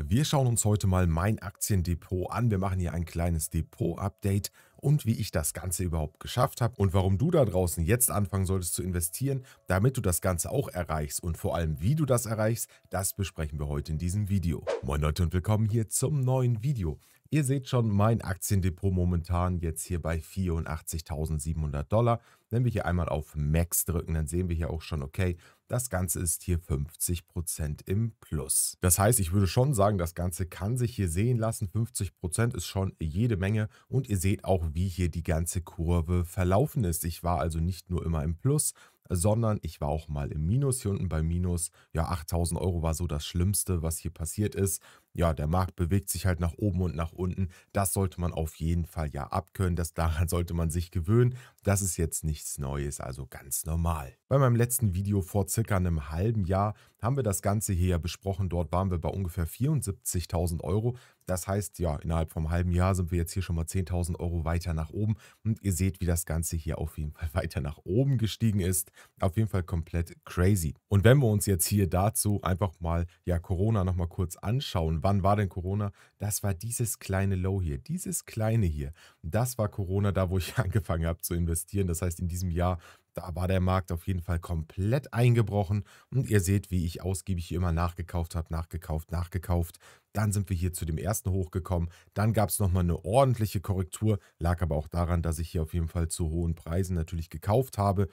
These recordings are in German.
Wir schauen uns heute mal mein Aktiendepot an. Wir machen hier ein kleines Depot-Update und wie ich das Ganze überhaupt geschafft habe und warum du da draußen jetzt anfangen solltest zu investieren, damit du das Ganze auch erreichst und vor allem wie du das erreichst, das besprechen wir heute in diesem Video. Moin Leute und willkommen hier zum neuen Video. Ihr seht schon mein Aktiendepot momentan jetzt hier bei 84.700 Dollar. Wenn wir hier einmal auf Max drücken, dann sehen wir hier auch schon, okay, das Ganze ist hier 50% im Plus. Das heißt, ich würde schon sagen, das Ganze kann sich hier sehen lassen. 50% ist schon jede Menge und ihr seht auch, wie hier die ganze Kurve verlaufen ist. Ich war also nicht nur immer im Plus, sondern ich war auch mal im Minus. Hier unten bei Minus, ja, 8000 Euro war so das Schlimmste, was hier passiert ist. Ja, der Markt bewegt sich halt nach oben und nach unten. Das sollte man auf jeden Fall ja abkönnen. Das daran sollte man sich gewöhnen. Das ist jetzt nichts Neues, also ganz normal. Bei meinem letzten Video vor circa einem halben Jahr haben wir das Ganze hier ja besprochen. Dort waren wir bei ungefähr 74.000 Euro. Das heißt, ja, innerhalb vom halben Jahr sind wir jetzt hier schon mal 10.000 Euro weiter nach oben. Und ihr seht, wie das Ganze hier auf jeden Fall weiter nach oben gestiegen ist. Auf jeden Fall komplett crazy. Und wenn wir uns jetzt hier dazu einfach mal, ja, Corona nochmal kurz anschauen. Wann war denn Corona? Das war dieses kleine Low hier, dieses kleine hier. Das war Corona, da wo ich angefangen habe zu investieren. Das heißt, in diesem Jahr da war der Markt auf jeden Fall komplett eingebrochen und ihr seht, wie ich ausgiebig hier immer nachgekauft habe, nachgekauft, nachgekauft. Dann sind wir hier zu dem ersten hochgekommen. Dann gab es nochmal eine ordentliche Korrektur, lag aber auch daran, dass ich hier auf jeden Fall zu hohen Preisen natürlich gekauft habe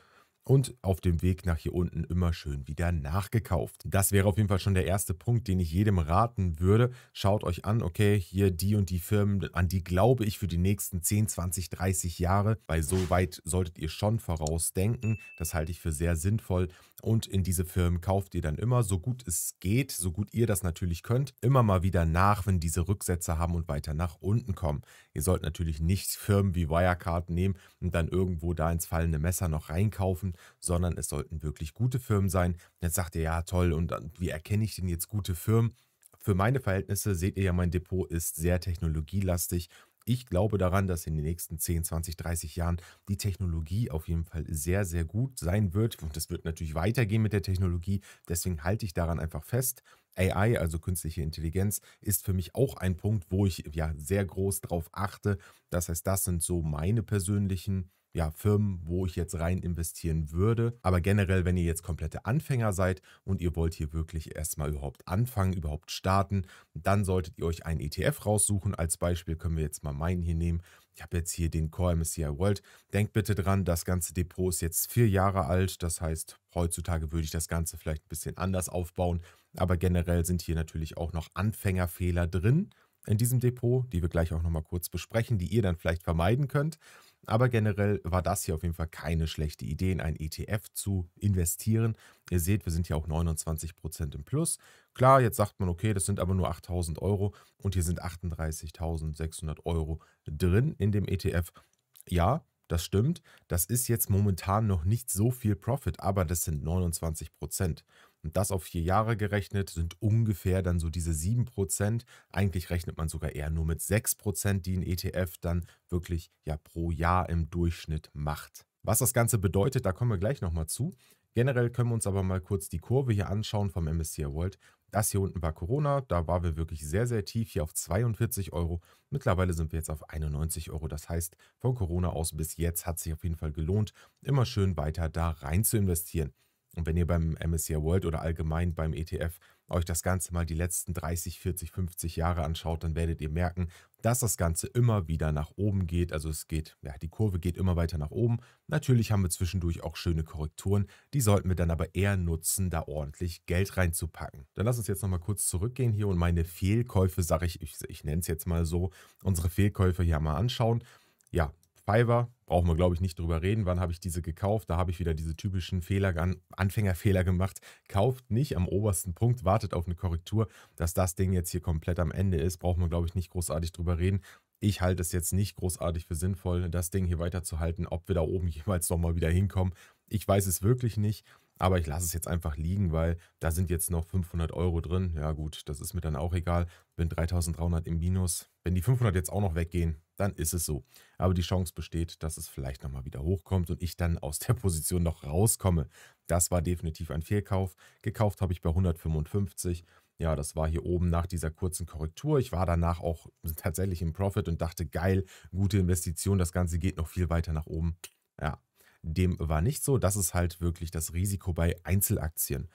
und auf dem Weg nach hier unten immer schön wieder nachgekauft. Das wäre auf jeden Fall schon der erste Punkt, den ich jedem raten würde. Schaut euch an, okay, hier die und die Firmen, an die glaube ich für die nächsten 10, 20, 30 Jahre, weil so weit solltet ihr schon vorausdenken. Das halte ich für sehr sinnvoll und in diese Firmen kauft ihr dann immer, so gut es geht, so gut ihr das natürlich könnt, immer mal wieder nach, wenn diese Rücksätze haben und weiter nach unten kommen. Ihr sollt natürlich nicht Firmen wie Wirecard nehmen und dann irgendwo da ins fallende Messer noch reinkaufen sondern es sollten wirklich gute Firmen sein. Jetzt sagt ihr, ja, toll, und wie erkenne ich denn jetzt gute Firmen? Für meine Verhältnisse seht ihr ja, mein Depot ist sehr technologielastig. Ich glaube daran, dass in den nächsten 10, 20, 30 Jahren die Technologie auf jeden Fall sehr, sehr gut sein wird. Und das wird natürlich weitergehen mit der Technologie. Deswegen halte ich daran einfach fest. AI, also künstliche Intelligenz, ist für mich auch ein Punkt, wo ich ja sehr groß drauf achte. Das heißt, das sind so meine persönlichen ja, Firmen, wo ich jetzt rein investieren würde. Aber generell, wenn ihr jetzt komplette Anfänger seid und ihr wollt hier wirklich erstmal überhaupt anfangen, überhaupt starten, dann solltet ihr euch einen ETF raussuchen. Als Beispiel können wir jetzt mal meinen hier nehmen. Ich habe jetzt hier den Core MSCI World. Denkt bitte dran, das ganze Depot ist jetzt vier Jahre alt. Das heißt, heutzutage würde ich das Ganze vielleicht ein bisschen anders aufbauen. Aber generell sind hier natürlich auch noch Anfängerfehler drin in diesem Depot, die wir gleich auch nochmal kurz besprechen, die ihr dann vielleicht vermeiden könnt. Aber generell war das hier auf jeden Fall keine schlechte Idee, in ein ETF zu investieren. Ihr seht, wir sind ja auch 29% im Plus. Klar, jetzt sagt man, okay, das sind aber nur 8000 Euro und hier sind 38.600 Euro drin in dem ETF. Ja, das stimmt. Das ist jetzt momentan noch nicht so viel Profit, aber das sind 29 und das auf vier Jahre gerechnet sind ungefähr dann so diese 7%. Eigentlich rechnet man sogar eher nur mit 6%, die ein ETF dann wirklich ja pro Jahr im Durchschnitt macht. Was das Ganze bedeutet, da kommen wir gleich nochmal zu. Generell können wir uns aber mal kurz die Kurve hier anschauen vom MSCI World. Das hier unten war Corona, da waren wir wirklich sehr, sehr tief, hier auf 42 Euro. Mittlerweile sind wir jetzt auf 91 Euro. Das heißt, von Corona aus bis jetzt hat sich auf jeden Fall gelohnt, immer schön weiter da rein zu investieren. Und wenn ihr beim MSCI World oder allgemein beim ETF euch das Ganze mal die letzten 30, 40, 50 Jahre anschaut, dann werdet ihr merken, dass das Ganze immer wieder nach oben geht. Also es geht, ja, die Kurve geht immer weiter nach oben. Natürlich haben wir zwischendurch auch schöne Korrekturen. Die sollten wir dann aber eher nutzen, da ordentlich Geld reinzupacken. Dann lass uns jetzt nochmal kurz zurückgehen hier und meine Fehlkäufe, sage ich, ich, ich nenne es jetzt mal so, unsere Fehlkäufe hier mal anschauen ja, Fiverr, brauchen wir, glaube ich, nicht drüber reden. Wann habe ich diese gekauft? Da habe ich wieder diese typischen Fehler, Anfängerfehler gemacht. Kauft nicht am obersten Punkt, wartet auf eine Korrektur. Dass das Ding jetzt hier komplett am Ende ist, brauchen wir, glaube ich, nicht großartig drüber reden. Ich halte es jetzt nicht großartig für sinnvoll, das Ding hier weiterzuhalten, ob wir da oben jemals nochmal wieder hinkommen. Ich weiß es wirklich nicht, aber ich lasse es jetzt einfach liegen, weil da sind jetzt noch 500 Euro drin. Ja gut, das ist mir dann auch egal. Bin 3300 im Minus. Wenn die 500 jetzt auch noch weggehen, dann ist es so. Aber die Chance besteht, dass es vielleicht nochmal wieder hochkommt und ich dann aus der Position noch rauskomme. Das war definitiv ein Fehlkauf. Gekauft habe ich bei 155. Ja, das war hier oben nach dieser kurzen Korrektur. Ich war danach auch tatsächlich im Profit und dachte, geil, gute Investition, das Ganze geht noch viel weiter nach oben. Ja, dem war nicht so. Das ist halt wirklich das Risiko bei Einzelaktien.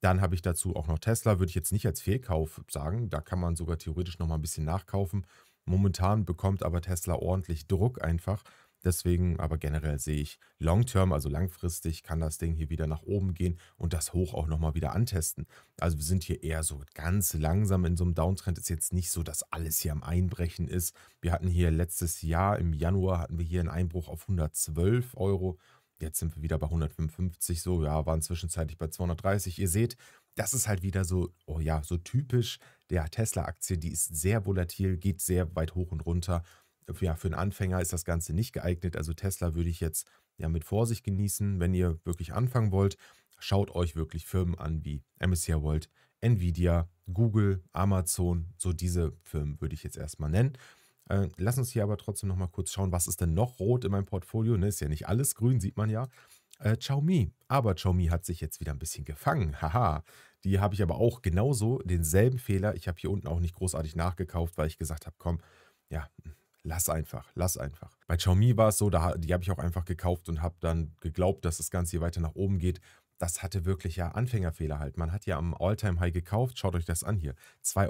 Dann habe ich dazu auch noch Tesla, würde ich jetzt nicht als Fehlkauf sagen. Da kann man sogar theoretisch nochmal ein bisschen nachkaufen. Momentan bekommt aber Tesla ordentlich Druck einfach. Deswegen aber generell sehe ich long term, also langfristig, kann das Ding hier wieder nach oben gehen und das hoch auch nochmal wieder antesten. Also wir sind hier eher so ganz langsam in so einem Downtrend. Ist jetzt nicht so, dass alles hier am Einbrechen ist. Wir hatten hier letztes Jahr im Januar hatten wir hier einen Einbruch auf 112 Euro. Jetzt sind wir wieder bei 155, so, ja, waren zwischenzeitlich bei 230. Ihr seht, das ist halt wieder so, oh ja, so typisch der Tesla-Aktie, die ist sehr volatil, geht sehr weit hoch und runter. Ja, für einen Anfänger ist das Ganze nicht geeignet. Also Tesla würde ich jetzt ja mit Vorsicht genießen, wenn ihr wirklich anfangen wollt. Schaut euch wirklich Firmen an wie MSCI World, Nvidia, Google, Amazon, so diese Firmen würde ich jetzt erstmal nennen. Äh, lass uns hier aber trotzdem nochmal kurz schauen, was ist denn noch rot in meinem Portfolio? Ne, ist ja nicht alles grün, sieht man ja. Äh, Xiaomi. Aber Xiaomi hat sich jetzt wieder ein bisschen gefangen. Haha. Die habe ich aber auch genauso denselben Fehler. Ich habe hier unten auch nicht großartig nachgekauft, weil ich gesagt habe, komm, ja, lass einfach, lass einfach. Bei Xiaomi war es so, da, die habe ich auch einfach gekauft und habe dann geglaubt, dass das Ganze hier weiter nach oben geht das hatte wirklich ja Anfängerfehler halt. Man hat ja am All-Time-High gekauft, schaut euch das an hier, 2,71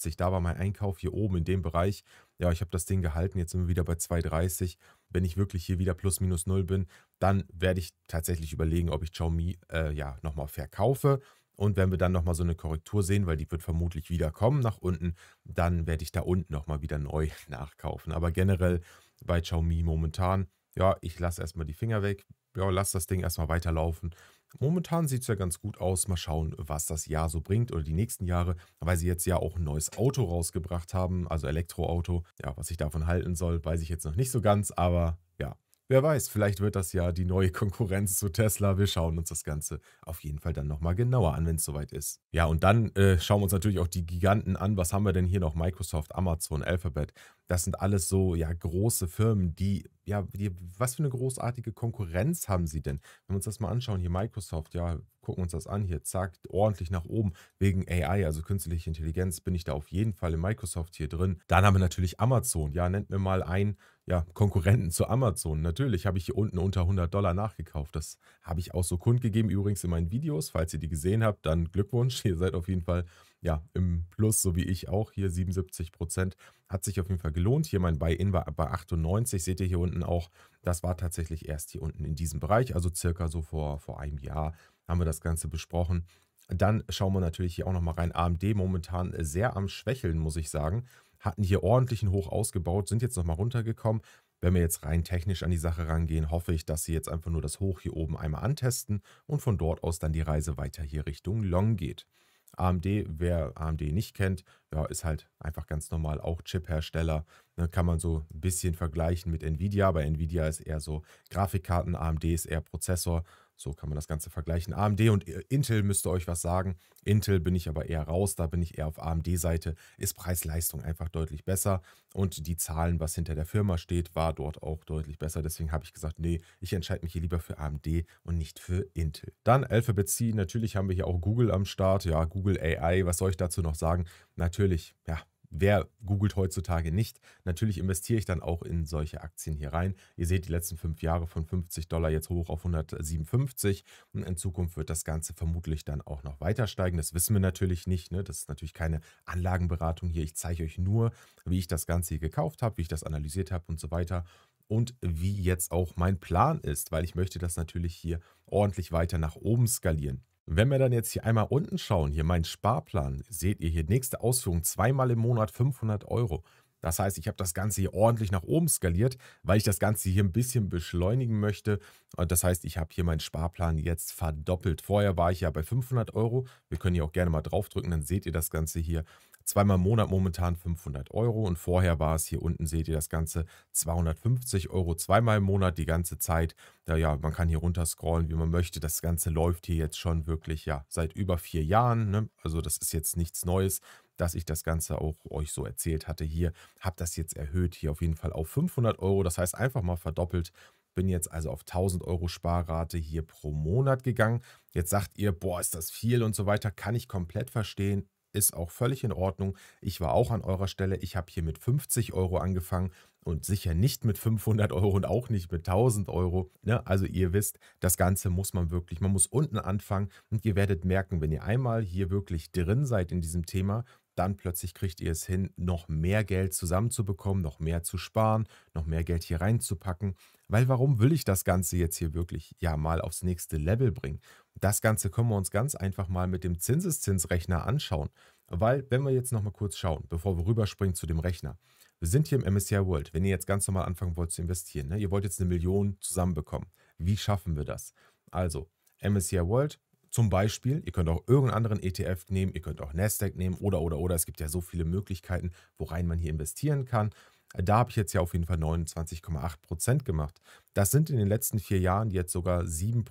Euro, da war mein Einkauf hier oben in dem Bereich. Ja, ich habe das Ding gehalten, jetzt sind wir wieder bei 2,30. Wenn ich wirklich hier wieder plus minus null bin, dann werde ich tatsächlich überlegen, ob ich Xiaomi äh, ja nochmal verkaufe. Und wenn wir dann nochmal so eine Korrektur sehen, weil die wird vermutlich wieder kommen nach unten, dann werde ich da unten nochmal wieder neu nachkaufen. Aber generell bei Xiaomi momentan, ja, ich lasse erstmal die Finger weg, ja, lasse das Ding erstmal weiterlaufen Momentan sieht es ja ganz gut aus. Mal schauen, was das Jahr so bringt oder die nächsten Jahre, weil sie jetzt ja auch ein neues Auto rausgebracht haben, also Elektroauto. Ja, was ich davon halten soll, weiß ich jetzt noch nicht so ganz, aber ja, Wer weiß, vielleicht wird das ja die neue Konkurrenz zu Tesla. Wir schauen uns das Ganze auf jeden Fall dann nochmal genauer an, wenn es soweit ist. Ja, und dann äh, schauen wir uns natürlich auch die Giganten an. Was haben wir denn hier noch? Microsoft, Amazon, Alphabet. Das sind alles so ja große Firmen, die ja, die, was für eine großartige Konkurrenz haben sie denn? Wenn wir uns das mal anschauen, hier Microsoft, ja, gucken uns das an hier, zack, ordentlich nach oben. Wegen AI, also künstliche Intelligenz, bin ich da auf jeden Fall in Microsoft hier drin. Dann haben wir natürlich Amazon, ja, nennt mir mal ein ja, Konkurrenten zu Amazon. Natürlich habe ich hier unten unter 100 Dollar nachgekauft. Das habe ich auch so kundgegeben, übrigens in meinen Videos. Falls ihr die gesehen habt, dann Glückwunsch. Ihr seid auf jeden Fall ja, im Plus, so wie ich auch. Hier 77 Prozent. Hat sich auf jeden Fall gelohnt. Hier mein Buy-In war bei 98. Seht ihr hier unten auch. Das war tatsächlich erst hier unten in diesem Bereich. Also circa so vor, vor einem Jahr haben wir das Ganze besprochen. Dann schauen wir natürlich hier auch nochmal rein. AMD momentan sehr am Schwächeln, muss ich sagen hatten hier ordentlichen Hoch ausgebaut, sind jetzt nochmal runtergekommen. Wenn wir jetzt rein technisch an die Sache rangehen, hoffe ich, dass sie jetzt einfach nur das Hoch hier oben einmal antesten und von dort aus dann die Reise weiter hier Richtung Long geht. AMD, wer AMD nicht kennt, ja, ist halt einfach ganz normal auch Chip-Hersteller. Ne, kann man so ein bisschen vergleichen mit Nvidia. Bei Nvidia ist eher so Grafikkarten, AMD ist eher Prozessor. So kann man das Ganze vergleichen. AMD und äh, Intel müsste euch was sagen. Intel bin ich aber eher raus, da bin ich eher auf AMD-Seite. Ist Preis-Leistung einfach deutlich besser und die Zahlen, was hinter der Firma steht, war dort auch deutlich besser. Deswegen habe ich gesagt, nee, ich entscheide mich hier lieber für AMD und nicht für Intel. Dann Alphabet C. Natürlich haben wir hier auch Google am Start. Ja, Google AI, was soll ich dazu noch sagen? Natürlich, ja, wer googelt heutzutage nicht? Natürlich investiere ich dann auch in solche Aktien hier rein. Ihr seht die letzten fünf Jahre von 50 Dollar jetzt hoch auf 157 und in Zukunft wird das Ganze vermutlich dann auch noch weiter steigen. Das wissen wir natürlich nicht. Ne? Das ist natürlich keine Anlagenberatung hier. Ich zeige euch nur, wie ich das Ganze hier gekauft habe, wie ich das analysiert habe und so weiter und wie jetzt auch mein Plan ist, weil ich möchte das natürlich hier ordentlich weiter nach oben skalieren. Wenn wir dann jetzt hier einmal unten schauen, hier mein Sparplan, seht ihr hier nächste Ausführung, zweimal im Monat 500 Euro. Das heißt, ich habe das Ganze hier ordentlich nach oben skaliert, weil ich das Ganze hier ein bisschen beschleunigen möchte. Und Das heißt, ich habe hier meinen Sparplan jetzt verdoppelt. Vorher war ich ja bei 500 Euro. Wir können hier auch gerne mal draufdrücken, dann seht ihr das Ganze hier. Zweimal im Monat momentan 500 Euro und vorher war es hier unten, seht ihr das Ganze, 250 Euro zweimal im Monat die ganze Zeit. Da ja, man kann hier runter scrollen, wie man möchte. Das Ganze läuft hier jetzt schon wirklich, ja, seit über vier Jahren. Ne? Also das ist jetzt nichts Neues dass ich das Ganze auch euch so erzählt hatte hier, habe das jetzt erhöht hier auf jeden Fall auf 500 Euro, das heißt einfach mal verdoppelt, bin jetzt also auf 1000 Euro Sparrate hier pro Monat gegangen. Jetzt sagt ihr, boah, ist das viel und so weiter, kann ich komplett verstehen, ist auch völlig in Ordnung. Ich war auch an eurer Stelle. Ich habe hier mit 50 Euro angefangen und sicher nicht mit 500 Euro und auch nicht mit 1000 Euro. Ne? Also ihr wisst, das Ganze muss man wirklich, man muss unten anfangen und ihr werdet merken, wenn ihr einmal hier wirklich drin seid in diesem Thema, dann plötzlich kriegt ihr es hin, noch mehr Geld zusammenzubekommen, noch mehr zu sparen, noch mehr Geld hier reinzupacken. Weil warum will ich das Ganze jetzt hier wirklich ja mal aufs nächste Level bringen? Das Ganze können wir uns ganz einfach mal mit dem Zinseszinsrechner anschauen. Weil, wenn wir jetzt nochmal kurz schauen, bevor wir rüberspringen zu dem Rechner. Wir sind hier im MSCI World. Wenn ihr jetzt ganz normal anfangen wollt zu investieren, ne? ihr wollt jetzt eine Million zusammenbekommen. Wie schaffen wir das? Also, MSCI World, zum Beispiel, ihr könnt auch irgendeinen anderen ETF nehmen, ihr könnt auch Nasdaq nehmen oder oder oder. Es gibt ja so viele Möglichkeiten, worein man hier investieren kann. Da habe ich jetzt ja auf jeden Fall 29,8 gemacht. Das sind in den letzten vier Jahren jetzt sogar 7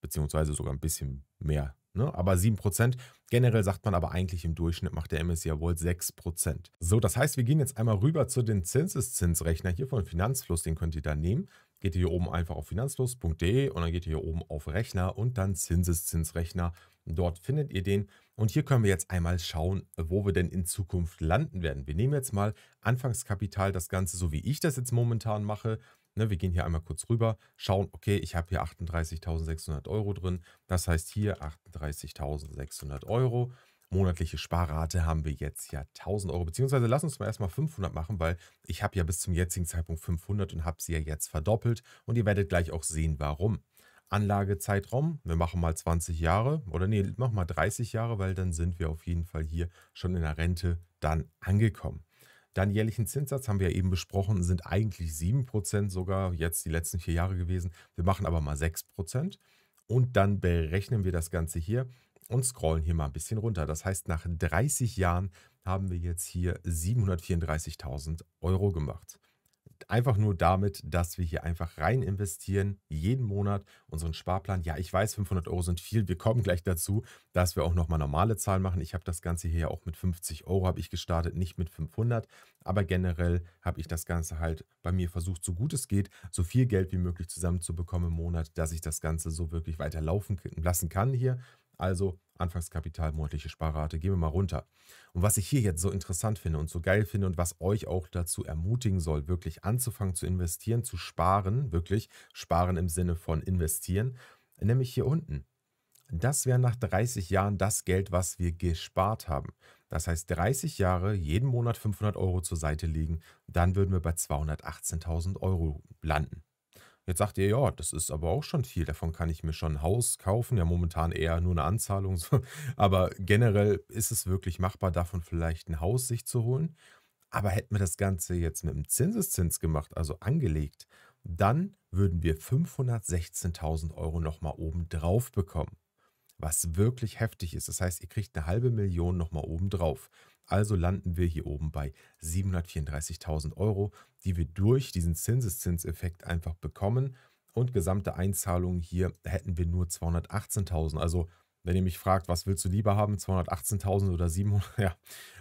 beziehungsweise sogar ein bisschen mehr. Ne? Aber 7 Generell sagt man aber eigentlich im Durchschnitt macht der MSCI wohl 6 So, das heißt, wir gehen jetzt einmal rüber zu den Zinseszinsrechner hier von Finanzfluss. Den könnt ihr da nehmen geht ihr hier oben einfach auf finanzlos.de und dann geht ihr hier oben auf Rechner und dann Zinseszinsrechner. Dort findet ihr den. Und hier können wir jetzt einmal schauen, wo wir denn in Zukunft landen werden. Wir nehmen jetzt mal Anfangskapital, das Ganze, so wie ich das jetzt momentan mache. Ne, wir gehen hier einmal kurz rüber, schauen, okay, ich habe hier 38.600 Euro drin. Das heißt hier 38.600 Euro monatliche Sparrate haben wir jetzt ja 1000 Euro. Beziehungsweise lass uns mal erstmal 500 machen, weil ich habe ja bis zum jetzigen Zeitpunkt 500 und habe sie ja jetzt verdoppelt. Und ihr werdet gleich auch sehen, warum. Anlagezeitraum, wir machen mal 20 Jahre oder nee, machen mal 30 Jahre, weil dann sind wir auf jeden Fall hier schon in der Rente dann angekommen. Dann jährlichen Zinssatz haben wir ja eben besprochen, sind eigentlich 7% sogar jetzt die letzten vier Jahre gewesen. Wir machen aber mal 6%. Und dann berechnen wir das Ganze hier und scrollen hier mal ein bisschen runter. Das heißt, nach 30 Jahren haben wir jetzt hier 734.000 Euro gemacht. Einfach nur damit, dass wir hier einfach rein investieren, jeden Monat unseren Sparplan. Ja, ich weiß, 500 Euro sind viel. Wir kommen gleich dazu, dass wir auch nochmal normale Zahlen machen. Ich habe das Ganze hier ja auch mit 50 Euro habe ich gestartet, nicht mit 500. Aber generell habe ich das Ganze halt bei mir versucht, so gut es geht, so viel Geld wie möglich zusammenzubekommen im Monat, dass ich das Ganze so wirklich weiterlaufen lassen kann hier. Also Anfangskapital, monatliche Sparrate, gehen wir mal runter. Und was ich hier jetzt so interessant finde und so geil finde und was euch auch dazu ermutigen soll, wirklich anzufangen zu investieren, zu sparen, wirklich sparen im Sinne von investieren, nämlich hier unten. Das wäre nach 30 Jahren das Geld, was wir gespart haben. Das heißt, 30 Jahre, jeden Monat 500 Euro zur Seite liegen, dann würden wir bei 218.000 Euro landen. Jetzt sagt ihr, ja, das ist aber auch schon viel. Davon kann ich mir schon ein Haus kaufen. Ja, momentan eher nur eine Anzahlung. Aber generell ist es wirklich machbar, davon vielleicht ein Haus sich zu holen. Aber hätten wir das Ganze jetzt mit einem Zinseszins gemacht, also angelegt, dann würden wir 516.000 Euro nochmal oben drauf bekommen. Was wirklich heftig ist. Das heißt, ihr kriegt eine halbe Million nochmal oben drauf. Also landen wir hier oben bei 734.000 Euro, die wir durch diesen Zinseszinseffekt einfach bekommen. Und gesamte Einzahlungen hier hätten wir nur 218.000. Also wenn ihr mich fragt, was willst du lieber haben, 218.000 oder 700, ja,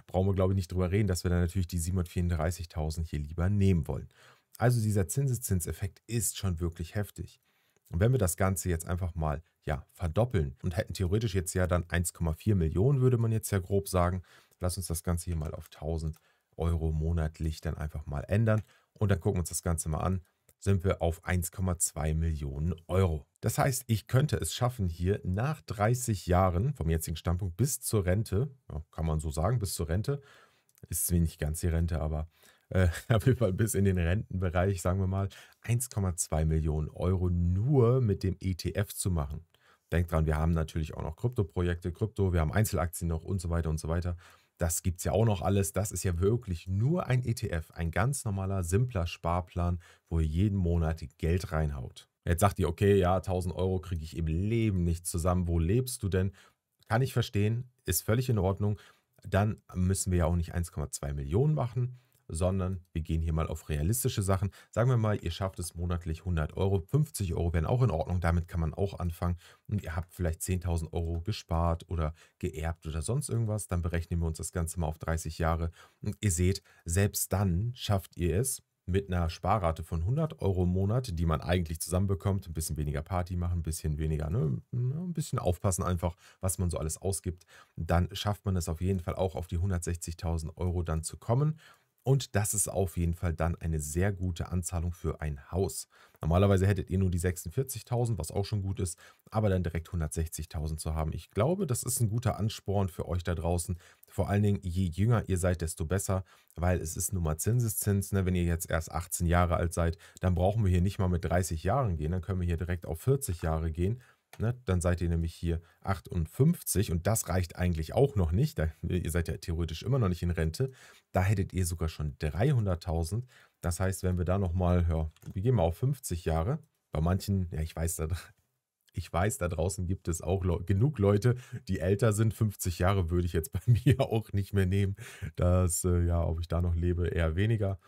brauchen wir glaube ich nicht drüber reden, dass wir dann natürlich die 734.000 hier lieber nehmen wollen. Also dieser Zinseszinseffekt ist schon wirklich heftig. Und wenn wir das Ganze jetzt einfach mal ja, verdoppeln und hätten theoretisch jetzt ja dann 1,4 Millionen, würde man jetzt ja grob sagen, Lass uns das Ganze hier mal auf 1000 Euro monatlich dann einfach mal ändern und dann gucken wir uns das Ganze mal an sind wir auf 1,2 Millionen Euro. Das heißt, ich könnte es schaffen, hier nach 30 Jahren vom jetzigen Standpunkt bis zur Rente, kann man so sagen, bis zur Rente, ist nicht ganz die Rente, aber äh, auf jeden Fall bis in den Rentenbereich, sagen wir mal, 1,2 Millionen Euro nur mit dem ETF zu machen. Denkt dran, wir haben natürlich auch noch Kryptoprojekte, Krypto, wir haben Einzelaktien noch und so weiter und so weiter. Das gibt es ja auch noch alles. Das ist ja wirklich nur ein ETF, ein ganz normaler, simpler Sparplan, wo ihr jeden Monat Geld reinhaut. Jetzt sagt ihr, okay, ja, 1000 Euro kriege ich im Leben nicht zusammen. Wo lebst du denn? Kann ich verstehen, ist völlig in Ordnung. Dann müssen wir ja auch nicht 1,2 Millionen machen sondern wir gehen hier mal auf realistische Sachen. Sagen wir mal, ihr schafft es monatlich 100 Euro, 50 Euro wären auch in Ordnung, damit kann man auch anfangen und ihr habt vielleicht 10.000 Euro gespart oder geerbt oder sonst irgendwas, dann berechnen wir uns das Ganze mal auf 30 Jahre und ihr seht, selbst dann schafft ihr es, mit einer Sparrate von 100 Euro im Monat, die man eigentlich zusammenbekommt, ein bisschen weniger Party machen, ein bisschen weniger, ne, ne, ein bisschen aufpassen einfach, was man so alles ausgibt, dann schafft man es auf jeden Fall auch auf die 160.000 Euro dann zu kommen. Und das ist auf jeden Fall dann eine sehr gute Anzahlung für ein Haus. Normalerweise hättet ihr nur die 46.000, was auch schon gut ist, aber dann direkt 160.000 zu haben. Ich glaube, das ist ein guter Ansporn für euch da draußen. Vor allen Dingen, je jünger ihr seid, desto besser, weil es ist nun mal Zinseszins. Ne? Wenn ihr jetzt erst 18 Jahre alt seid, dann brauchen wir hier nicht mal mit 30 Jahren gehen, dann können wir hier direkt auf 40 Jahre gehen. Ne, dann seid ihr nämlich hier 58 und das reicht eigentlich auch noch nicht. Da, ihr seid ja theoretisch immer noch nicht in Rente. Da hättet ihr sogar schon 300.000. Das heißt, wenn wir da nochmal, ja, wir gehen mal auf 50 Jahre. Bei manchen, ja, ich weiß, da, ich weiß, da draußen gibt es auch le genug Leute, die älter sind. 50 Jahre würde ich jetzt bei mir auch nicht mehr nehmen. Das, äh, ja, ob ich da noch lebe, eher weniger.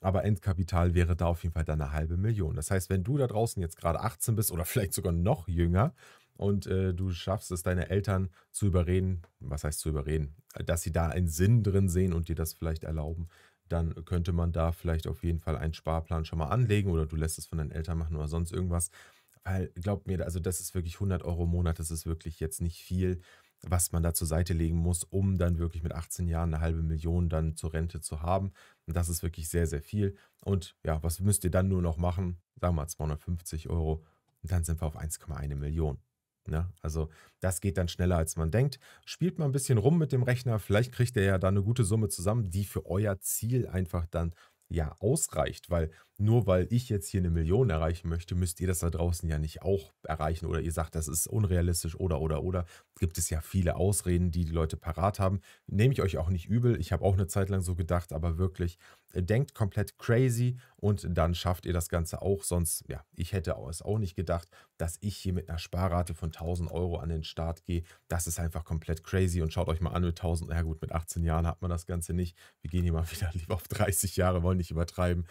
Aber Endkapital wäre da auf jeden Fall dann eine halbe Million. Das heißt, wenn du da draußen jetzt gerade 18 bist oder vielleicht sogar noch jünger, und äh, du schaffst es, deine Eltern zu überreden, was heißt zu überreden, dass sie da einen Sinn drin sehen und dir das vielleicht erlauben, dann könnte man da vielleicht auf jeden Fall einen Sparplan schon mal anlegen oder du lässt es von deinen Eltern machen oder sonst irgendwas. Weil, glaubt mir, also das ist wirklich 100 Euro im Monat, das ist wirklich jetzt nicht viel, was man da zur Seite legen muss, um dann wirklich mit 18 Jahren eine halbe Million dann zur Rente zu haben. Und das ist wirklich sehr, sehr viel. Und ja, was müsst ihr dann nur noch machen? Sagen wir mal 250 Euro und dann sind wir auf 1,1 Million. Ja, ne? also das geht dann schneller, als man denkt. Spielt mal ein bisschen rum mit dem Rechner, vielleicht kriegt ihr ja da eine gute Summe zusammen, die für euer Ziel einfach dann ja ausreicht, weil nur weil ich jetzt hier eine Million erreichen möchte, müsst ihr das da draußen ja nicht auch erreichen oder ihr sagt, das ist unrealistisch oder oder oder. Gibt es ja viele Ausreden, die die Leute parat haben. Nehme ich euch auch nicht übel. Ich habe auch eine Zeit lang so gedacht, aber wirklich äh, denkt komplett crazy und dann schafft ihr das Ganze auch. Sonst, ja, ich hätte es auch nicht gedacht, dass ich hier mit einer Sparrate von 1000 Euro an den Start gehe. Das ist einfach komplett crazy und schaut euch mal an mit 1000. Na ja, gut, mit 18 Jahren hat man das Ganze nicht. Wir gehen hier mal wieder lieber auf 30 Jahre, wollen nicht übertreiben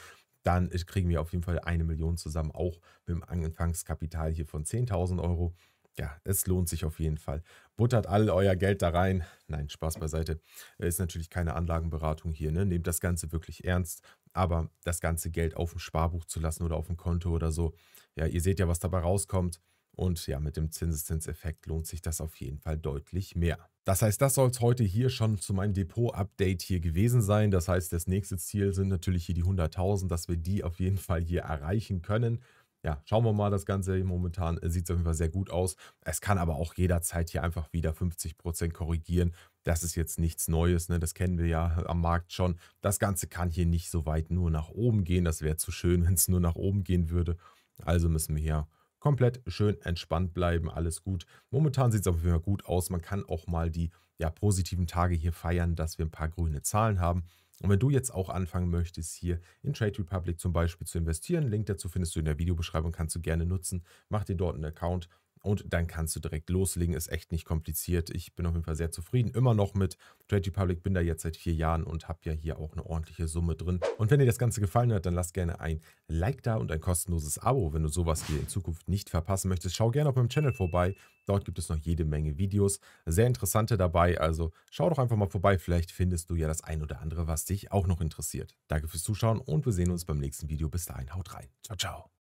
dann kriegen wir auf jeden Fall eine Million zusammen, auch mit dem Anfangskapital hier von 10.000 Euro. Ja, es lohnt sich auf jeden Fall. Buttert all euer Geld da rein. Nein, Spaß beiseite. Ist natürlich keine Anlagenberatung hier. Ne? Nehmt das Ganze wirklich ernst. Aber das ganze Geld auf dem Sparbuch zu lassen oder auf dem Konto oder so, ja, ihr seht ja, was dabei rauskommt. Und ja, mit dem Zinseszinseffekt lohnt sich das auf jeden Fall deutlich mehr. Das heißt, das soll es heute hier schon zu meinem Depot-Update hier gewesen sein. Das heißt, das nächste Ziel sind natürlich hier die 100.000, dass wir die auf jeden Fall hier erreichen können. Ja, schauen wir mal, das Ganze momentan äh, sieht es auf jeden Fall sehr gut aus. Es kann aber auch jederzeit hier einfach wieder 50% Prozent korrigieren. Das ist jetzt nichts Neues, ne? das kennen wir ja am Markt schon. Das Ganze kann hier nicht so weit nur nach oben gehen. Das wäre zu schön, wenn es nur nach oben gehen würde. Also müssen wir hier komplett schön entspannt bleiben, alles gut. Momentan sieht es auf jeden Fall gut aus. Man kann auch mal die ja, positiven Tage hier feiern, dass wir ein paar grüne Zahlen haben. Und wenn du jetzt auch anfangen möchtest, hier in Trade Republic zum Beispiel zu investieren, Link dazu findest du in der Videobeschreibung, kannst du gerne nutzen. Mach dir dort einen Account und dann kannst du direkt loslegen. Ist echt nicht kompliziert. Ich bin auf jeden Fall sehr zufrieden. Immer noch mit Trade Republic. Bin da jetzt seit vier Jahren und habe ja hier auch eine ordentliche Summe drin. Und wenn dir das Ganze gefallen hat, dann lass gerne ein Like da und ein kostenloses Abo, wenn du sowas hier in Zukunft nicht verpassen möchtest. Schau gerne auf meinem Channel vorbei. Dort gibt es noch jede Menge Videos. Sehr interessante dabei. Also schau doch einfach mal vorbei. Vielleicht findest du ja das ein oder andere, was dich auch noch interessiert. Danke fürs Zuschauen und wir sehen uns beim nächsten Video. Bis dahin, haut rein. Ciao, ciao.